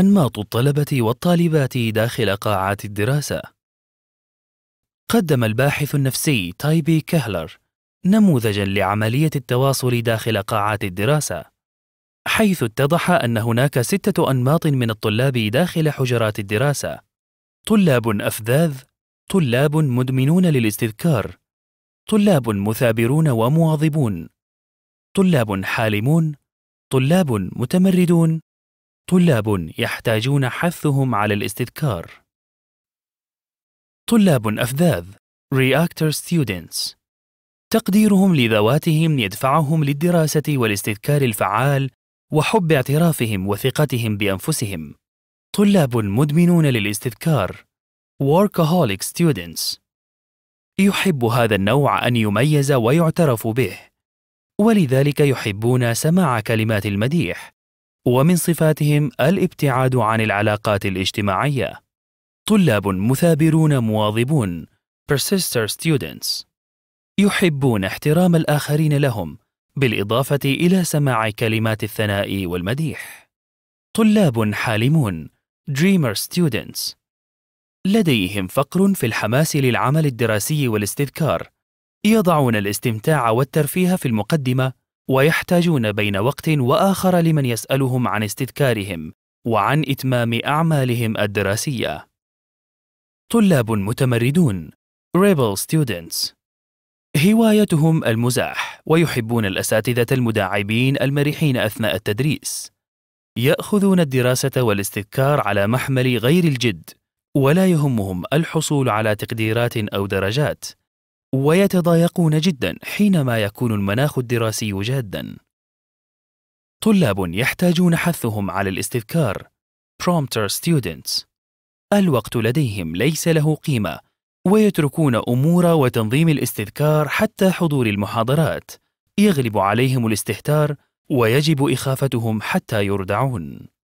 أنماط الطلبة والطالبات داخل قاعات الدراسة قدم الباحث النفسي تايبي كهلر نموذجا لعملية التواصل داخل قاعات الدراسة حيث اتضح أن هناك ستة أنماط من الطلاب داخل حجرات الدراسة طلاب أفذاذ طلاب مدمنون للاستذكار طلاب مثابرون ومواظبون طلاب حالمون طلاب متمردون طلاب يحتاجون حثهم على الاستذكار. طلاب أفذاذ Reactor Students تقديرهم لذواتهم يدفعهم للدراسة والاستذكار الفعال وحب اعترافهم وثقتهم بأنفسهم. طلاب مدمنون للاستذكار Workaholic Students يحب هذا النوع أن يميز ويعترف به ولذلك يحبون سماع كلمات المديح ومن صفاتهم الابتعاد عن العلاقات الاجتماعية طلاب مثابرون مواظبون persister students يحبون احترام الآخرين لهم بالإضافة إلى سماع كلمات الثناء والمديح طلاب حالمون dreamer students لديهم فقر في الحماس للعمل الدراسي والاستذكار يضعون الاستمتاع والترفيه في المقدمة ويحتاجون بين وقت واخر لمن يسالهم عن استذكارهم وعن اتمام اعمالهم الدراسيه طلاب متمردون rebel students هوايتهم المزاح ويحبون الاساتذه المداعبين المرحين اثناء التدريس ياخذون الدراسه والاستذكار على محمل غير الجد ولا يهمهم الحصول على تقديرات او درجات ويتضايقون جدا حينما يكون المناخ الدراسي جادا طلاب يحتاجون حثهم على الاستذكار prompter students الوقت لديهم ليس له قيمة ويتركون أمور وتنظيم الاستذكار حتى حضور المحاضرات يغلب عليهم الاستهتار ويجب إخافتهم حتى يردعون